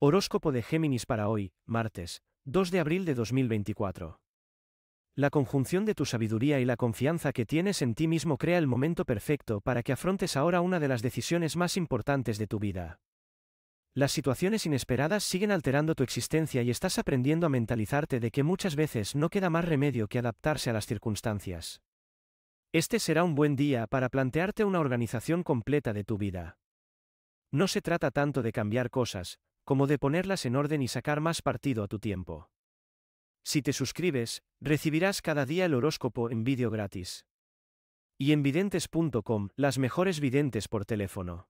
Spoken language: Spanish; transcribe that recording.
Horóscopo de Géminis para hoy, martes, 2 de abril de 2024. La conjunción de tu sabiduría y la confianza que tienes en ti mismo crea el momento perfecto para que afrontes ahora una de las decisiones más importantes de tu vida. Las situaciones inesperadas siguen alterando tu existencia y estás aprendiendo a mentalizarte de que muchas veces no queda más remedio que adaptarse a las circunstancias. Este será un buen día para plantearte una organización completa de tu vida. No se trata tanto de cambiar cosas, como de ponerlas en orden y sacar más partido a tu tiempo. Si te suscribes, recibirás cada día el horóscopo en vídeo gratis. Y en videntes.com, las mejores videntes por teléfono.